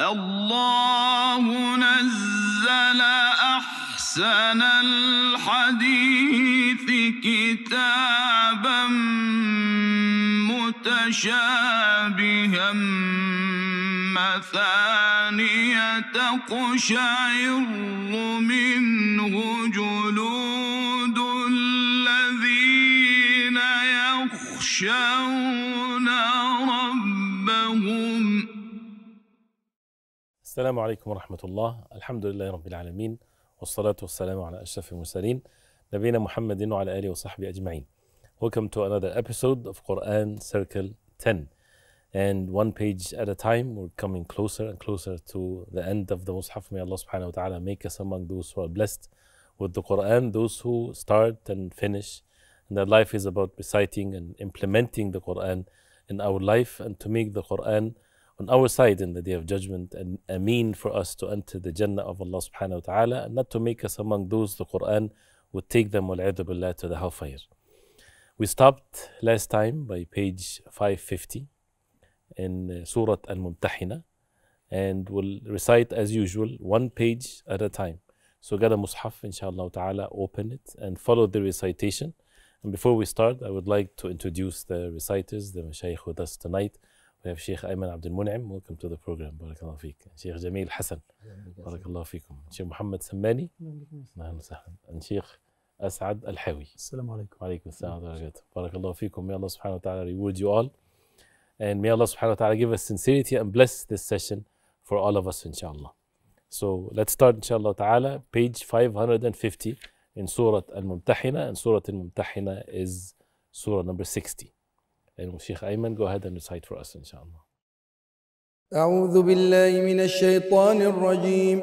الله نزل أحسن الحديث كتابا متشابها مثانية تقشعر منه جلود الذين يخشون السلام عليكم ورحمة الله الحمد لله رب العالمين والصلاة والسلام على أشرف المرسلين نبينا محمد وعلى آله وصحبه أجمعين Welcome to another episode of Quran Circle 10 and one page at a time we're coming closer and closer to the end of the Mus'haf may Allah subhanahu wa ta'ala make us among those who are blessed with the Quran those who start and finish and that life is about reciting and implementing the Quran in our life and to make the Quran on our side in the day of judgment and a mean for us to enter the Jannah of Allah subhanahu wa ta'ala and not to make us among those the Quran would take them billah, to the hellfire. We stopped last time by page 550 in uh, Surah Al Mumtahina and we'll recite as usual one page at a time. So get a mushaf, inshallah ta'ala, open it and follow the recitation. And before we start, I would like to introduce the reciters, the mashayikh with us tonight. الشيخ ايمن عبد المنعم ويلكم تو ذا بروجرام بارك الله فيك شيخ جميل حسن بارك الله فيكم شيخ محمد سماني اهلا وسهلا شيخ اسعد الحاوي السلام عليكم وعليكم السلام ورحمه الله بارك الله فيكم may الله سبحانه وتعالى reward you all and may الله سبحانه وتعالى give us sincerity and bless this session for all of us inshallah so let's start الله تعالى page 550 in سورة الممتحنة and سورة الممتحنة is سورة number 60 يعني الشيخ أيمن go ahead and recite for us إن شاء الله أعوذ بالله من الشيطان الرجيم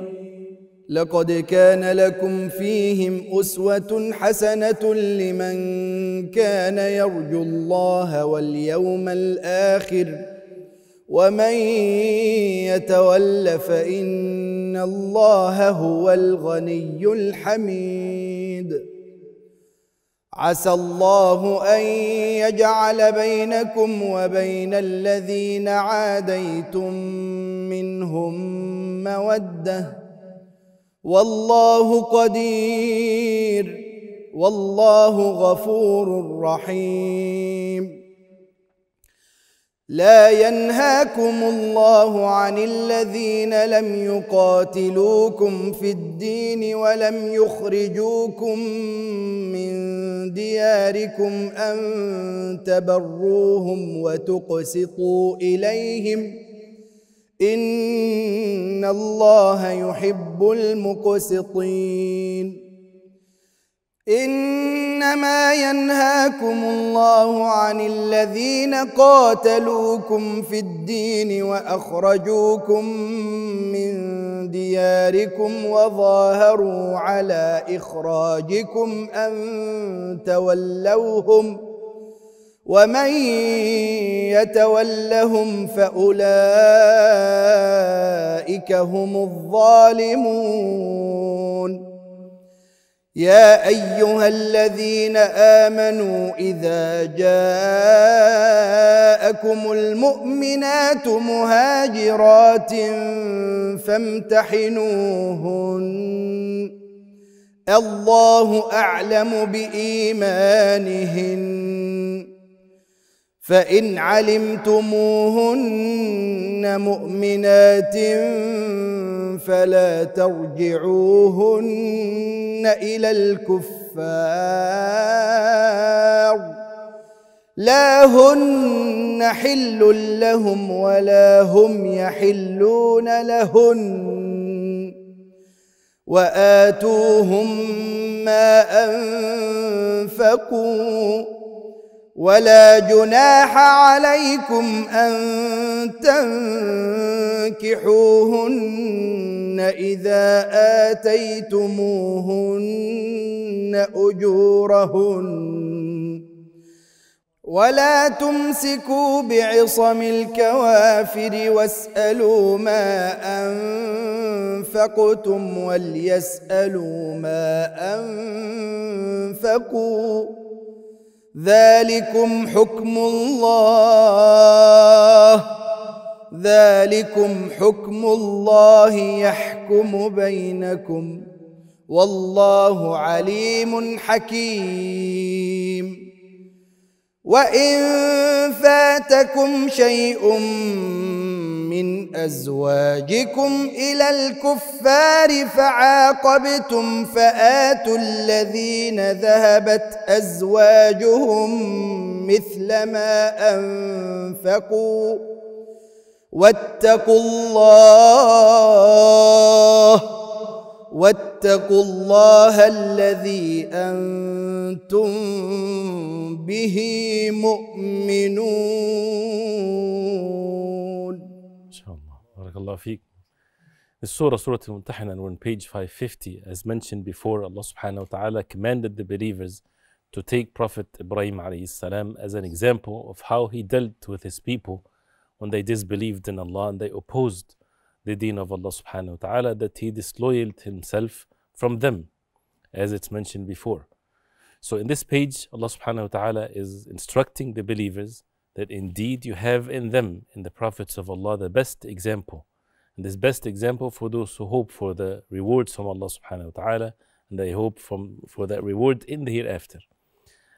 لقد كان لكم فيهم أسوة حسنة لمن كان يرجو الله واليوم الآخر ومن يتول فإن الله هو الغني الحميد عسى الله ان يجعل بينكم وبين الذين عاديتم منهم موده والله قدير والله غفور رحيم لا ينهاكم الله عن الذين لم يقاتلوكم في الدين ولم يخرجوكم من دياركم ان تبروهم وتقسطوا اليهم ان الله يحب المقسطين إن إنما ينهاكم الله عن الذين قاتلوكم في الدين وأخرجوكم من دياركم وظاهروا على إخراجكم أن تولوهم ومن يتولهم فأولئك هم الظالمون يا ايها الذين امنوا اذا جاءكم المؤمنات مهاجرات فامتحنوهن الله اعلم بايمانهن فان علمتموهن مؤمنات فلا ترجعوهن الى الكفار لا هن حل لهم ولا هم يحلون لهن واتوهم ما انفقوا ولا جناح عليكم ان تنكحوهن اذا اتيتموهن اجورهن ولا تمسكوا بعصم الكوافر واسالوا ما انفقتم وليسالوا ما انفقوا ذلكم حكم الله ذلكم حكم الله يحكم بينكم والله عليم حكيم وان فاتكم شيء من ازواجكم الى الكفار فعاقبتم فاتوا الذين ذهبت ازواجهم مثل ما انفقوا واتقوا الله واتقوا الله الذي انتم به مؤمنون barakallahu feek. The Surah, Surah Al-Mumtahan, on page 550. As mentioned before, Allah subhanahu wa ta'ala commanded the believers to take Prophet Ibrahim alayhi salam as an example of how he dealt with his people when they disbelieved in Allah and they opposed the deen of Allah subhanahu wa ta'ala, that he disloyaled himself from them, as it's mentioned before. So in this page, Allah subhanahu wa ta'ala is instructing the believers that indeed you have in them, in the prophets of Allah, the best example and this best example for those who hope for the rewards from Allah subhanahu wa ta'ala and they hope from, for that reward in the hereafter.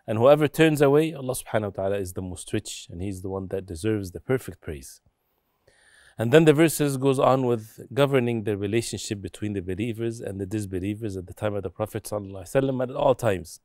And whoever turns away, Allah subhanahu wa ta'ala is the most rich and He's the one that deserves the perfect praise. And then the verses goes on with governing the relationship between the believers and the disbelievers at the time of the Prophet Wasallam at all times.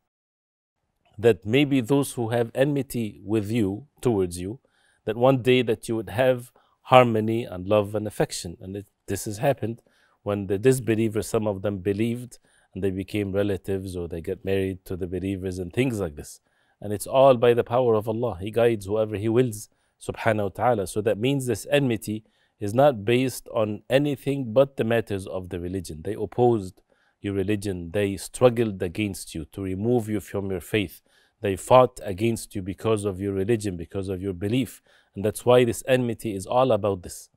That maybe those who have enmity with you, towards you, that one day that you would have harmony and love and affection. And it, this has happened when the disbelievers, some of them believed and they became relatives or they get married to the believers and things like this. And it's all by the power of Allah. He guides whoever He wills, subhanahu wa ta'ala. So that means this enmity is not based on anything but the matters of the religion. They opposed your religion, they struggled against you to remove you from your faith. They fought against you because of your religion, because of your belief. And that's why this enmity is all about this.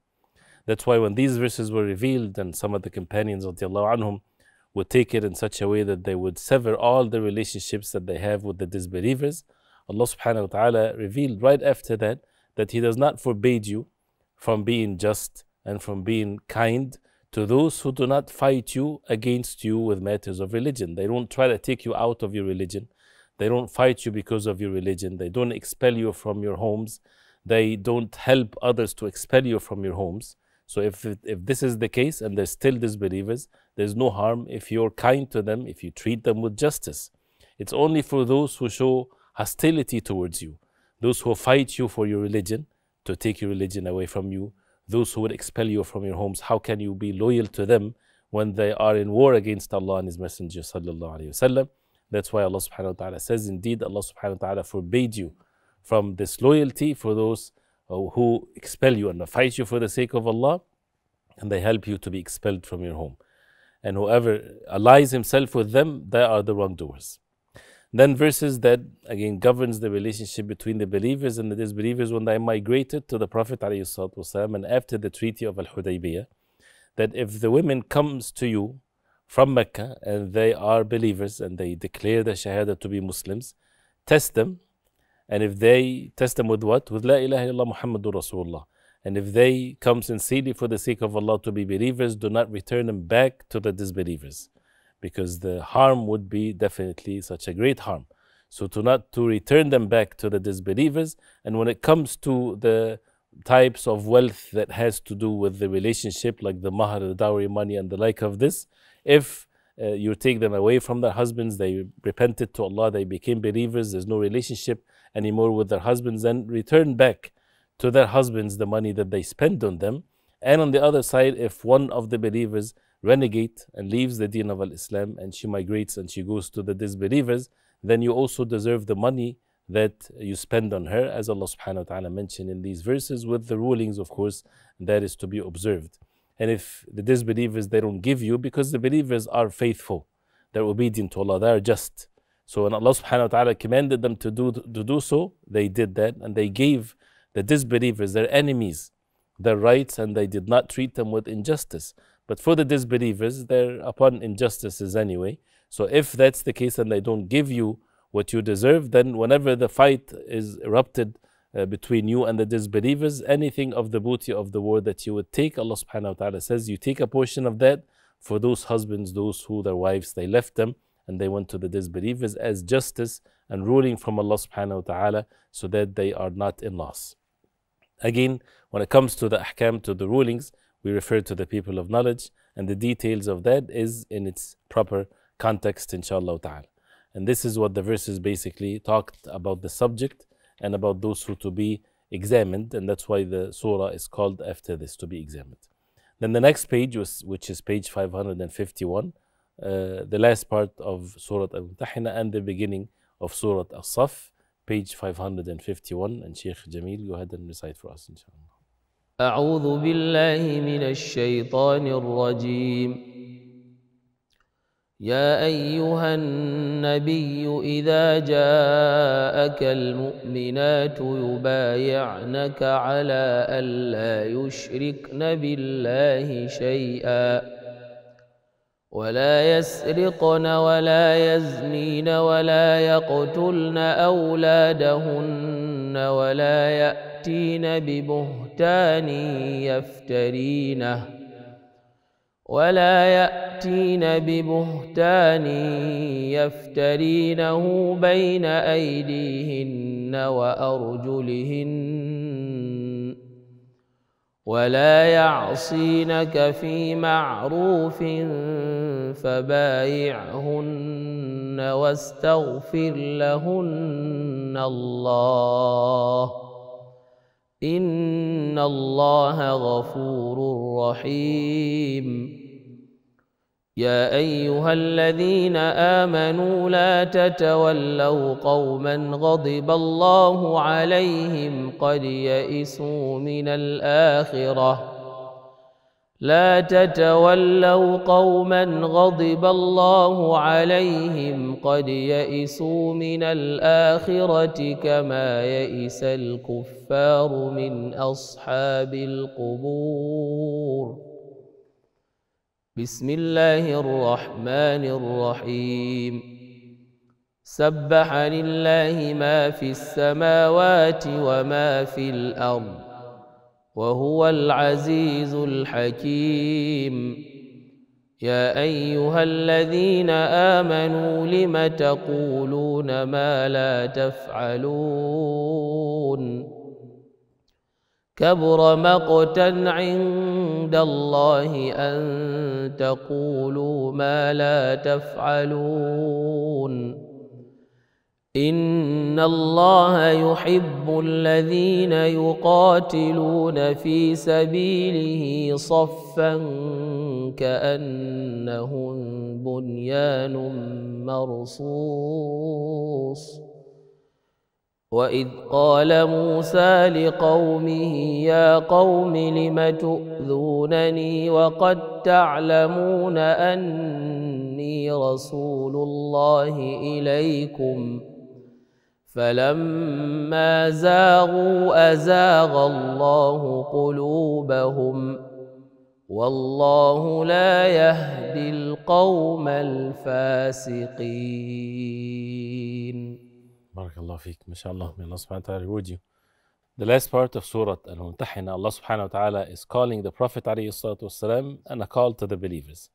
That's why when these verses were revealed, and some of the companions of anhum would take it in such a way that they would sever all the relationships that they have with the disbelievers. Allah subhanahu wa ta'ala revealed right after that that He does not forbid you from being just and from being kind to those who do not fight you against you with matters of religion. They don't try to take you out of your religion. They don't fight you because of your religion. They don't expel you from your homes. They don't help others to expel you from your homes. So if, if this is the case and they're still disbelievers, there's no harm if you're kind to them, if you treat them with justice. It's only for those who show hostility towards you, those who fight you for your religion, to take your religion away from you, those who would expel you from your homes. How can you be loyal to them when they are in war against Allah and His Messenger sallallahu alaihi wasallam? That's why Allah subhanahu wa ta'ala says, indeed Allah subhanahu wa ta'ala forbade you from disloyalty for those uh, who expel you, and fight you for the sake of Allah, and they help you to be expelled from your home. And whoever allies himself with them, they are the wrongdoers. Then verses that again governs the relationship between the believers and the disbelievers when they migrated to the Prophet والسلام, and after the Treaty of Al-Hudaybiyah, that if the women comes to you from Mecca and they are believers and they declare the Shahada to be Muslims, test them and if they test them with what? With La ilaha illallah Muhammadur Rasulullah. And if they come sincerely for the sake of Allah to be believers, do not return them back to the disbelievers. Because the harm would be definitely such a great harm. So to not to return them back to the disbelievers. And when it comes to the types of wealth that has to do with the relationship, like the mahar, the dowry money, and the like of this, if uh, you take them away from their husbands, they repented to Allah, they became believers, there's no relationship, anymore with their husbands and return back to their husbands the money that they spend on them. And on the other side, if one of the believers renegade and leaves the deen of Islam and she migrates and she goes to the disbelievers, then you also deserve the money that you spend on her, as Allah subhanahu wa ta'ala mentioned in these verses, with the rulings, of course, that is to be observed. And if the disbelievers they don't give you, because the believers are faithful, they're obedient to Allah, they are just. So when Allah subhanahu wa ta'ala commanded them to do, to do so, they did that and they gave the disbelievers, their enemies, their rights and they did not treat them with injustice. But for the disbelievers, they're upon injustices anyway. So if that's the case and they don't give you what you deserve, then whenever the fight is erupted uh, between you and the disbelievers, anything of the booty of the war that you would take, Allah subhanahu wa ta'ala says, you take a portion of that for those husbands, those who their wives they left them and they went to the disbelievers as justice and ruling from Allah subhanahu wa ta'ala so that they are not in loss. Again, when it comes to the ahkam, to the rulings, we refer to the people of knowledge, and the details of that is in its proper context, inshallah ta'ala. And this is what the verses basically talked about the subject and about those who to be examined, and that's why the surah is called after this to be examined. Then the next page, was, which is page 551, the last part of Surah al mutahina and the beginning of Surah As-Saf, page 551. And Sheikh Jamil, go ahead and recite for us, inshallah. أعوذ بالله من الشيطان الرجيم يا أيها النبي إذا جاءك المؤمنات يبايعنك على ألا يشركن بالله شيئا ولا يسرقن ولا يزنين ولا يقتلن أولادهن ولا يأتين ببهتان يفترينه ولا يأتين ببهتان يفترينه بين أيديهن وأرجلهن ولا يعصينك في معروف فبايعهن واستغفر لهن الله ان الله غفور رحيم يا ايها الذين امنوا لا تتولوا قوما غضب الله عليهم قد يئسوا من الاخره لا تتولوا قوما غضب الله عليهم قد يئسوا من الاخره كما يئس الكفار من اصحاب القبور بسم الله الرحمن الرحيم سبح لله ما في السماوات وما في الأرض وهو العزيز الحكيم يا أيها الذين آمنوا لم تقولون ما لا تفعلون كبر مقتا عند الله ان تقولوا ما لا تفعلون ان الله يحب الذين يقاتلون في سبيله صفا كانهم بنيان مرصوص وإذ قال موسى لقومه يا قوم لم تؤذونني وقد تعلمون أني رسول الله إليكم فلما زاغوا أزاغ الله قلوبهم والله لا يهدي القوم الفاسقين Barakallah fiqh. May Allah subhanahu wa ta'ala reward you. The last part of Surah Al Mumtahina, Allah subhanahu wa ta'ala is calling the Prophet والسلام, and a call to the believers.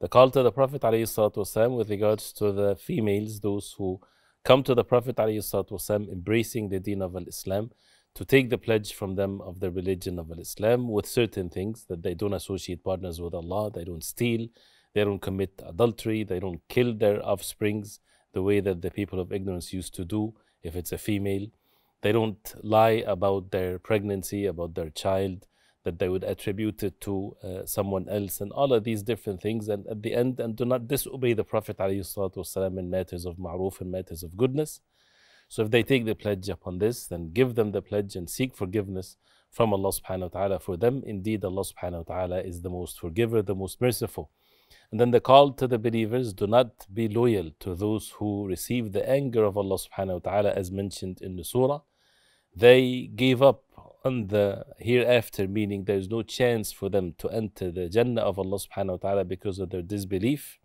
The call to the Prophet والسلام, with regards to the females, those who come to the Prophet والسلام, embracing the deen of Islam, to take the pledge from them of the religion of Islam with certain things that they don't associate partners with Allah, they don't steal, they don't commit adultery, they don't kill their offsprings the way that the people of ignorance used to do if it's a female. They don't lie about their pregnancy, about their child, that they would attribute it to uh, someone else, and all of these different things. And at the end, and do not disobey the Prophet والسلام, in matters of ma'ruf and matters of goodness. So if they take the pledge upon this, then give them the pledge and seek forgiveness from Allah subhanahu wa ta'ala for them. Indeed, Allah subhanahu wa ta'ala is the most forgiver, the most merciful. And then the call to the believers do not be loyal to those who receive the anger of Allah subhanahu wa ta'ala as mentioned in the surah. They gave up on the hereafter, meaning there is no chance for them to enter the Jannah of Allah subhanahu wa ta'ala because of their disbelief.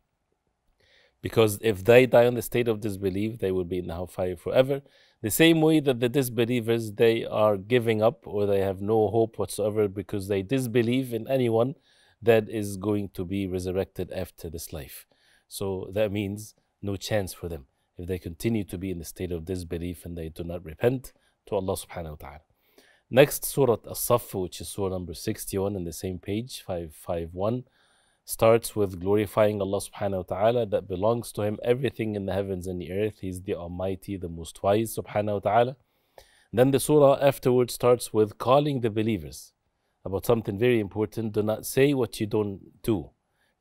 Because if they die in the state of disbelief, they will be in the hellfire forever. The same way that the disbelievers, they are giving up or they have no hope whatsoever because they disbelieve in anyone that is going to be resurrected after this life. So that means no chance for them if they continue to be in the state of disbelief and they do not repent to Allah subhanahu wa ta'ala. Next, Surah As-Saff, which is Surah number 61 in the same page, 551, starts with glorifying Allah subhanahu wa ta'ala that belongs to Him everything in the heavens and the earth. He's the Almighty, the Most Wise subhanahu wa ta'ala. Then the Surah afterwards starts with calling the believers about something very important. Do not say what you don't do.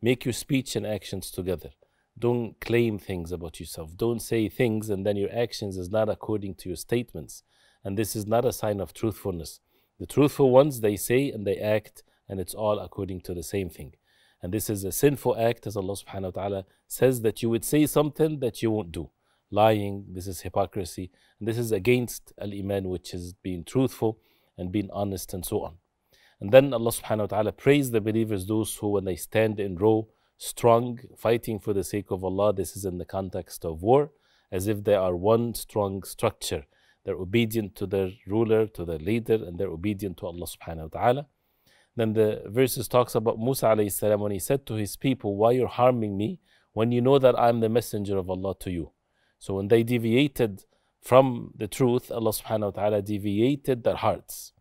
Make your speech and actions together. Don't claim things about yourself. Don't say things and then your actions is not according to your statements. And this is not a sign of truthfulness. The truthful ones, they say and they act, and it's all according to the same thing. And this is a sinful act, as Allah subhanahu wa ta'ala says, that you would say something that you won't do. Lying, this is hypocrisy, and this is against Al Iman, which is being truthful and being honest and so on. And then Allah subhanahu wa ta'ala praised the believers, those who, when they stand in row, strong, fighting for the sake of Allah, this is in the context of war, as if they are one strong structure. They're obedient to their ruler, to their leader, and they're obedient to Allah subhanahu wa ta'ala. Then the verses talks about Musa alayhi salam when he said to his people, Why you're harming me when you know that I'm the messenger of Allah to you? So when they deviated from the truth, Allah subhanahu wa ta'ala deviated their hearts.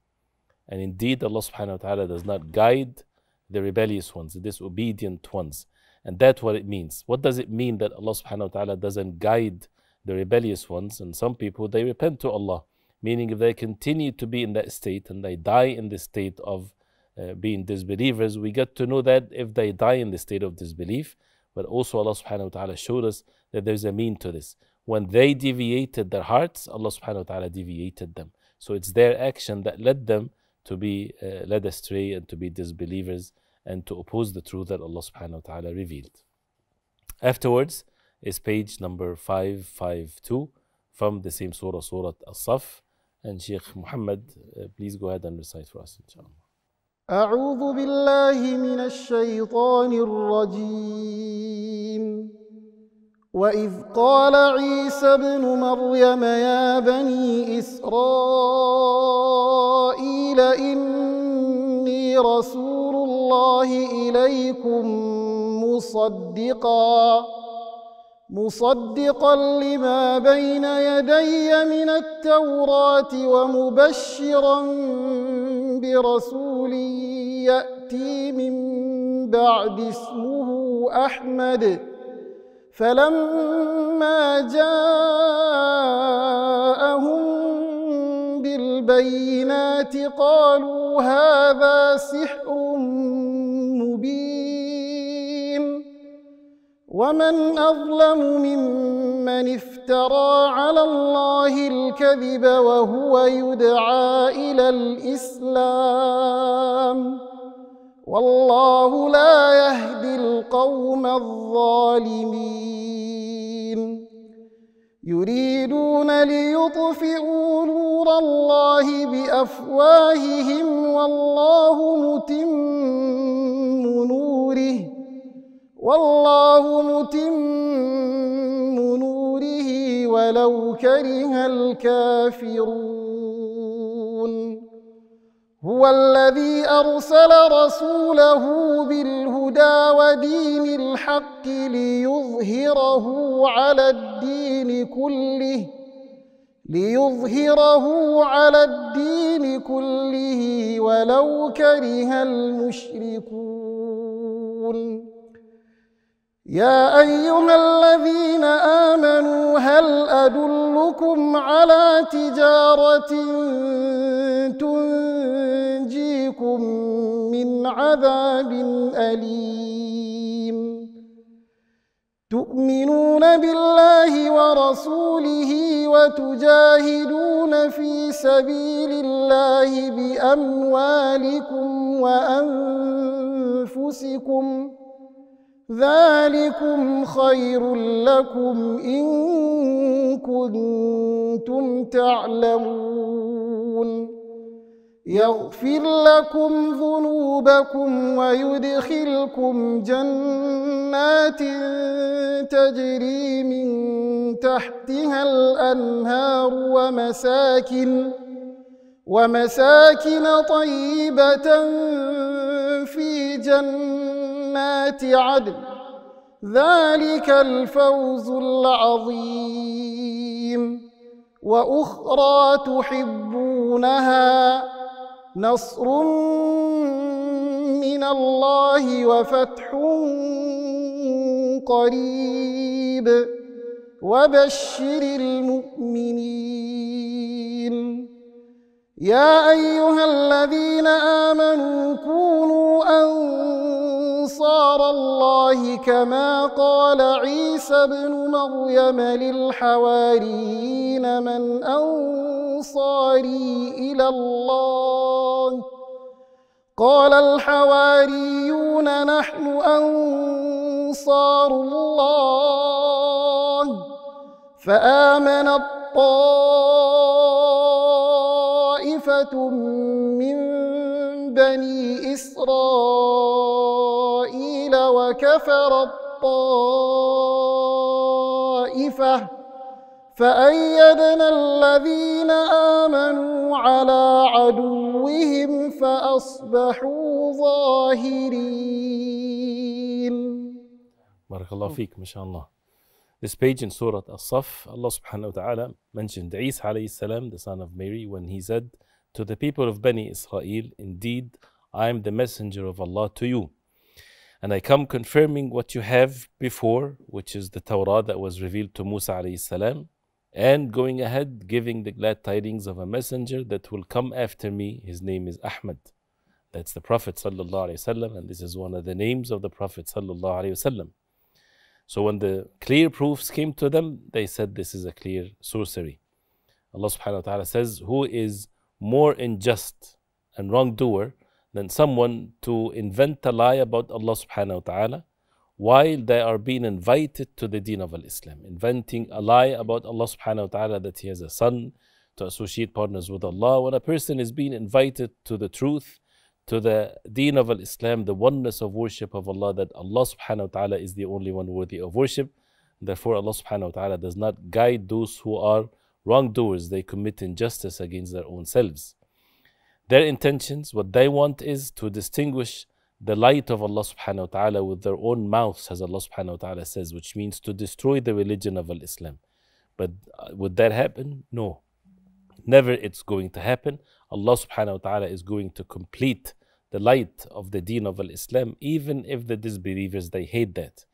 And indeed, Allah subhanahu wa ta'ala does not guide the rebellious ones, the disobedient ones. And that's what it means. What does it mean that Allah subhanahu wa ta'ala doesn't guide the rebellious ones? And some people, they repent to Allah, meaning if they continue to be in that state and they die in the state of uh, being disbelievers, we get to know that if they die in the state of disbelief. But also, Allah subhanahu wa ta'ala showed us that there's a mean to this. When they deviated their hearts, Allah subhanahu wa ta'ala deviated them. So it's their action that led them to be uh, led astray and to be disbelievers and to oppose the truth that Allah subhanahu wa ta'ala revealed. Afterwards is page number 552 from the same surah, Surah As-Saf. And Sheikh Muhammad, uh, please go ahead and recite for us, inshallah. وإذ قال عيسى ابن مريم يا بني إسرائيل قيل إني رسول الله إليكم مصدقا مصدقا لما بين يدي من التوراة ومبشرا برسول يأتي من بعد اسمه أحمد فلما جاء بالبينات قالوا هذا سحر مبين ومن أظلم ممن افترى على الله الكذب وهو يدعى إلى الإسلام والله لا يهدي القوم الظالمين يريدون ليطفئوا نور الله بأفواههم والله متم نوره والله متم نوره ولو كره الكافرون هو الذي أرسل رسوله بالهدى ودين الحق ليظهره على الدين كله ليظهره على الدين كله ولو كره المشركون يا أيها الذين آمنوا هل أدلكم على تجارة تنجيكم من عذاب أليم تؤمنون بالله ورسوله وتجاهدون في سبيل الله بأموالكم وأنفسكم ۖ ذلكم خير لكم إن كنتم تعلمون يغفر لكم ذنوبكم ويدخلكم جنات تجري من تحتها الأنهار ومساكن ومساكن طيبة في جنات جنات عدن ذلك الفوز العظيم وأخرى تحبونها نصر من الله وفتح قريب وبشر المؤمنين يا أيها الذين آمنوا كونوا أنفسكم انصار الله كما قال عيسى ابن مريم للحواريين من أنصاري إلى الله قال الحواريون نحن أنصار الله فآمن الطائفة من بني إسرائيل كفر الطائفة فأيدنا الذين آمنوا على عدوهم فأصبحوا ظاهرين بارك الله فيك ما شاء الله This page in Surah As-Saf, Allah subhanahu wa ta'ala mentioned Isa alayhi salam, the son of Mary, when he said to the people of Bani Israel, Indeed, I am the messenger of Allah to you. And I come confirming what you have before, which is the Torah that was revealed to Musa alayhi and going ahead giving the glad tidings of a messenger that will come after me. His name is Ahmad. That's the Prophet sallallahu and this is one of the names of the Prophet So when the clear proofs came to them, they said this is a clear sorcery. Allah subhanahu wa ta'ala says, Who is more unjust and wrongdoer than someone to invent a lie about Allah subhanahu wa ta'ala while they are being invited to the deen of Islam, inventing a lie about Allah subhanahu wa ta'ala that he has a son, to associate partners with Allah. When a person is being invited to the truth, to the deen of Islam, the oneness of worship of Allah, that Allah subhanahu wa ta'ala is the only one worthy of worship. Therefore, Allah subhanahu wa ta'ala does not guide those who are wrongdoers, they commit injustice against their own selves. Their intentions, what they want is to distinguish the light of Allah subhanahu wa ta'ala with their own mouths, as Allah subhanahu wa ta'ala says, which means to destroy the religion of Islam. But uh, would that happen? No. Never it's going to happen. Allah subhanahu wa ta'ala is going to complete the light of the deen of Islam, even if the disbelievers they hate that.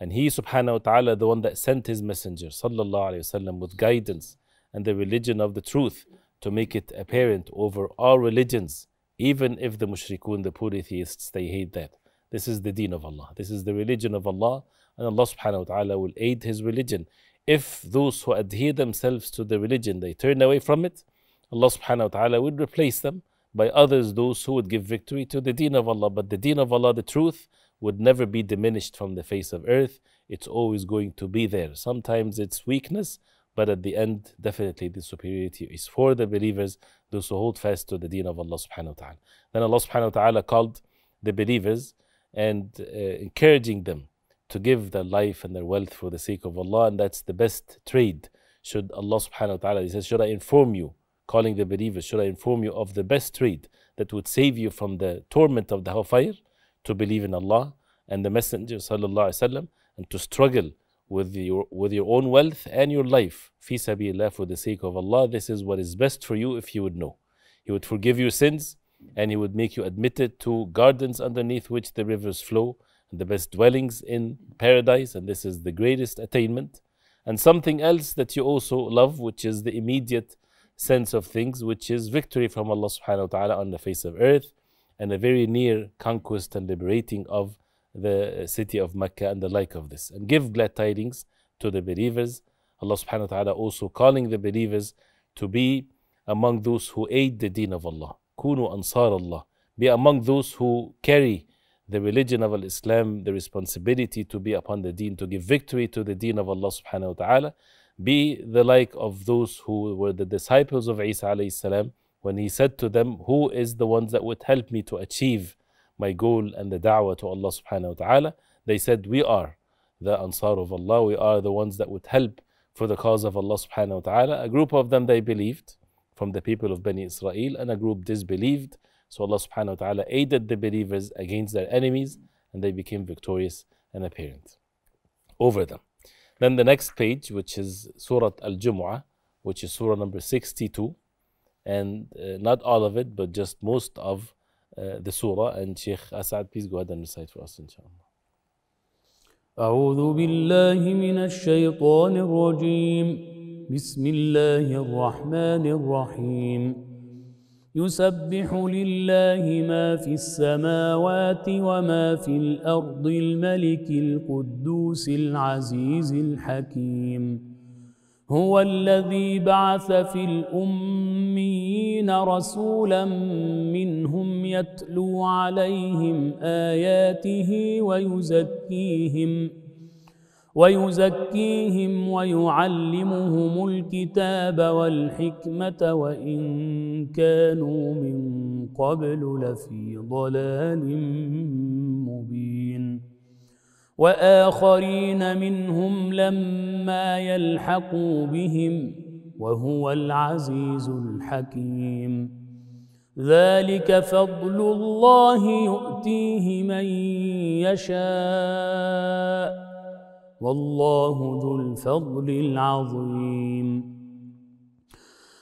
And He subhanahu wa ta'ala, the one that sent His Messenger, sallallahu alayhi wasallam, with guidance and the religion of the truth to make it apparent over all religions, even if the mushrikun, the polytheists, they hate that. This is the deen of Allah. This is the religion of Allah, and Allah subhanahu wa ta'ala will aid His religion. If those who adhere themselves to the religion, they turn away from it, Allah subhanahu wa ta'ala would replace them by others, those who would give victory to the deen of Allah. But the deen of Allah, the truth, would never be diminished from the face of earth. It's always going to be there. Sometimes it's weakness, but at the end, definitely the superiority is for the believers, those who hold fast to the deen of Allah subhanahu wa ta'ala. Then Allah subhanahu wa ta'ala called the believers and uh, encouraging them to give their life and their wealth for the sake of Allah, and that's the best trade. Should Allah subhanahu wa ta'ala, He says, Should I inform you, calling the believers, should I inform you of the best trade that would save you from the torment of the hellfire? To believe in Allah and the Messenger, sallallahu alayhi and to struggle with your with your own wealth and your life fi sabilillah for the sake of Allah this is what is best for you if you would know he would forgive your sins and he would make you admitted to gardens underneath which the rivers flow and the best dwellings in paradise and this is the greatest attainment and something else that you also love which is the immediate sense of things which is victory from Allah subhanahu wa ta'ala on the face of earth and a very near conquest and liberating of the city of Mecca and the like of this, and give glad tidings to the believers. Allah subhanahu wa ta'ala also calling the believers to be among those who aid the deen of Allah. Kunu ansar Allah. Be among those who carry the religion of Islam, the responsibility to be upon the deen, to give victory to the deen of Allah subhanahu wa ta'ala. Be the like of those who were the disciples of Isa alayhi salam when he said to them, Who is the ones that would help me to achieve my goal and the da'wah to Allah subhanahu wa ta'ala, they said, We are the Ansar of Allah, we are the ones that would help for the cause of Allah subhanahu wa ta'ala. A group of them they believed from the people of Bani Israel, and a group disbelieved. So Allah subhanahu wa ta'ala aided the believers against their enemies, and they became victorious and apparent over them. Then the next page, which is Surah Al Jumu'ah, which is Surah number 62, and uh, not all of it, but just most of the surah and Sheikh Asad, please go ahead and recite for us inshallah. أعوذ بالله من الشيطان الرجيم بسم الله الرحمن الرحيم يسبح لله ما في السماوات وما في الأرض الملك القدوس العزيز الحكيم هو الذي بعث في الأميين رسولا منهم يتلو عليهم آياته ويزكيهم ويزكيهم ويعلمهم الكتاب والحكمة وإن كانوا من قبل لفي ضلال مبين وآخرين منهم لما يلحقوا بهم وهو العزيز الحكيم ذلك فضل الله يؤتيه من يشاء والله ذو الفضل العظيم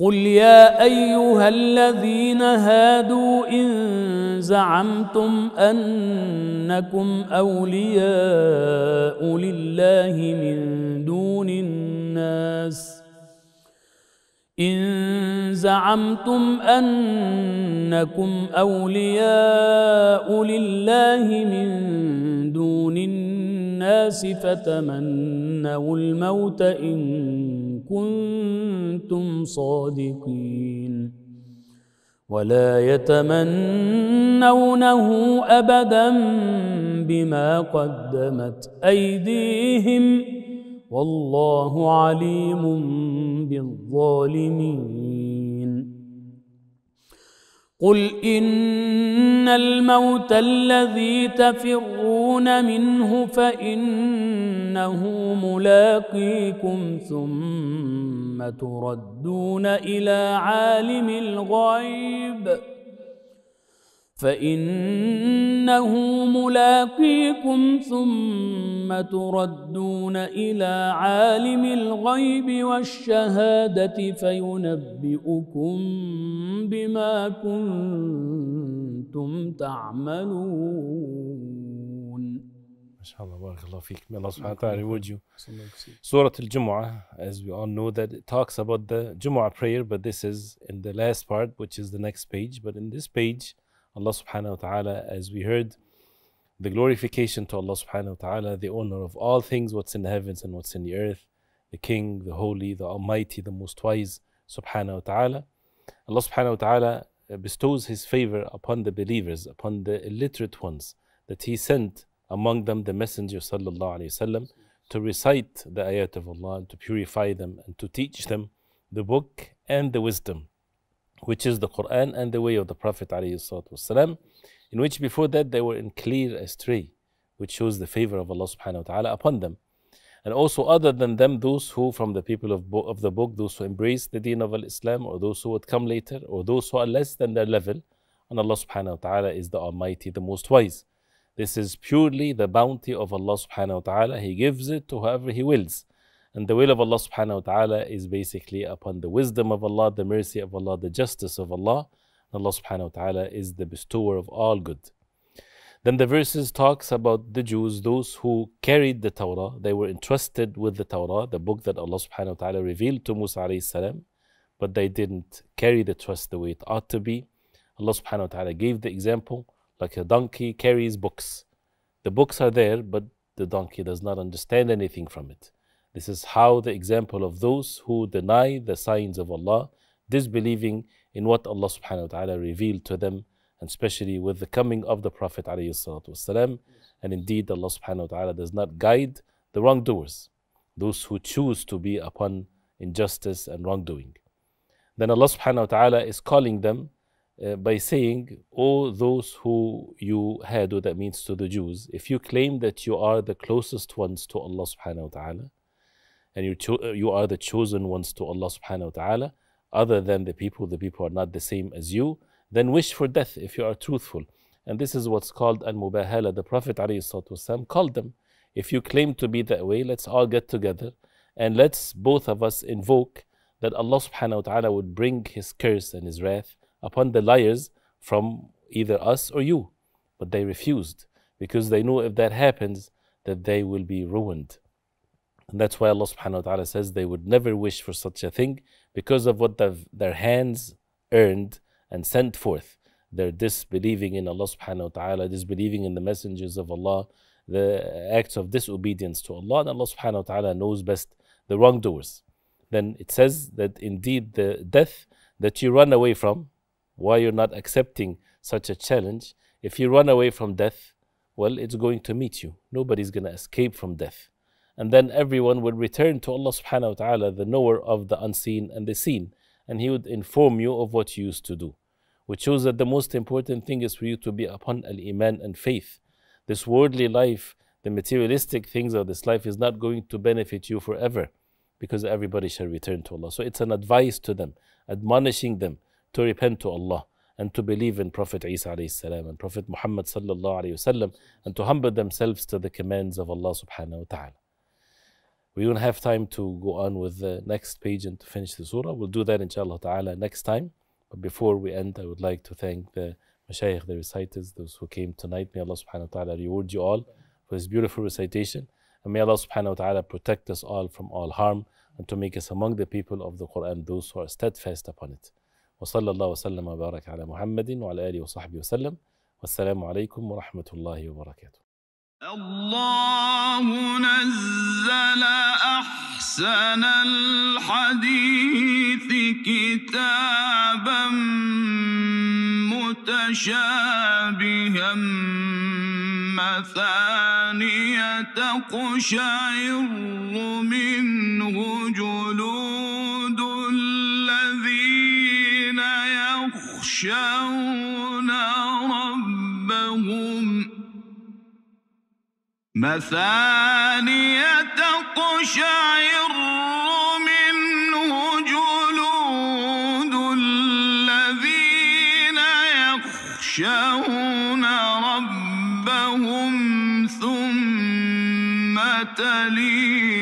قل يا أيها الذين هادوا إن زعمتم أنكم أولياء لله من دون الناس إن زعمتم أنكم أولياء لله من دون الناس الناس فتمنوا الموت إن كنتم صادقين ولا يتمنونه أبدا بما قدمت أيديهم والله عليم بالظالمين قل ان الموت الذي تفرون منه فانه ملاقيكم ثم تردون الى عالم الغيب فإنه ملاقيكم ثم تردون إلى عالم الغيب والشهادة فينبئكم بما كنتم تعملون ما شاء الله بارك الله فيك May Allah subhanahu wa ta'ala reward you Surah al as we all know that it talks about the جمعة prayer but this is in the last part which is the next page but in this page Allah subhanahu wa ta'ala, as we heard, the glorification to Allah subhanahu wa ta'ala, the owner of all things, what's in the heavens and what's in the earth, the King, the Holy, the Almighty, the Most Wise, subhanahu wa ta'ala. Allah subhanahu wa ta'ala uh, bestows His favor upon the believers, upon the illiterate ones, that He sent among them the Messenger sallallahu alayhi wasallam to recite the ayat of Allah, to purify them, and to teach them the book and the wisdom which is the Quran and the way of the Prophet والسلام, in which before that they were in clear astray, which shows the favor of Allah subhanahu wa ta'ala upon them. And also other than them, those who from the people of, bo- of the book, those who embrace the deen of Islam, or those who would come later, or those who are less than their level, and Allah subhanahu wa ta'ala is the Almighty, the most wise. This is purely the bounty of Allah subhanahu wa ta'ala. He gives it to whoever He wills. And the will of Allah subhanahu wa ta'ala is basically upon the wisdom of Allah, the mercy of Allah, the justice of Allah. Allah subhanahu wa ta'ala is the bestower of all good. Then the verses talks about the Jews, those who carried the Torah. They were entrusted with the Torah, the book that Allah subhanahu wa ta'ala revealed to Musa alayhi salam, but they didn't carry the trust the way it ought to be. Allah subhanahu wa ta'ala gave the example like a donkey carries books. The books are there, but the donkey does not understand anything from it. This is how the example of those who deny the signs of Allah, disbelieving in what Allah subhanahu wa ta'ala revealed to them, and especially with the coming of the Prophet والسلام, And indeed Allah subhanahu wa ta'ala does not guide the wrongdoers, those who choose to be upon injustice and wrongdoing. Then Allah subhanahu wa ta'ala is calling them uh, by saying, O those who you had, that means to the Jews, if you claim that you are the closest ones to Allah subhanahu wa ta'ala, and you, cho- uh, you are the chosen ones to Allah subhanahu wa ta'ala, other than the people, the people are not the same as you, then wish for death if you are truthful. And this is what's called al mubahala. The Prophet ﷺ called them. If you claim to be that way, let's all get together and let's both of us invoke that Allah subhanahu wa ta'ala would bring His curse and His wrath upon the liars from either us or you. But they refused because they knew if that happens, that they will be ruined. And that's why Allah subhanahu wa ta'ala says they would never wish for such a thing because of what their hands earned and sent forth. Their disbelieving in Allah subhanahu wa ta'ala, disbelieving in the messengers of Allah, the acts of disobedience to Allah, and Allah subhanahu wa ta'ala knows best the wrongdoers. Then it says that indeed the death that you run away from, why you're not accepting such a challenge, if you run away from death, well, it's going to meet you. Nobody's going to escape from death. And then everyone will return to Allah subhanahu wa ta'ala, the knower of the unseen and the seen. And He would inform you of what you used to do. Which shows that the most important thing is for you to be upon Al Iman and faith. This worldly life, the materialistic things of this life, is not going to benefit you forever because everybody shall return to Allah. So it's an advice to them, admonishing them to repent to Allah and to believe in Prophet Isa السلام, and Prophet Muhammad وسلم, and to humble themselves to the commands of Allah subhanahu wa ta'ala we don't have time to go on with the next page and to finish the surah. We'll do that inshallah ta'ala next time. But before we end, I would like to thank the mashayikh, the reciters, those who came tonight. May Allah subhanahu wa ta'ala reward you all for this beautiful recitation. And may Allah subhanahu wa ta'ala protect us all from all harm and to make us among the people of the Quran, those who are steadfast upon it. وصلى الله وسلم وبارك على محمد وعلى آله وصحبه وسلم والسلام عليكم الله وبركاته الله نزل أحسن الحديث كتابا متشابها مثانية تقشعر منه جلود الذين يخشون مثانية تقشعر منه جلود الذين يخشون ربهم ثم تلين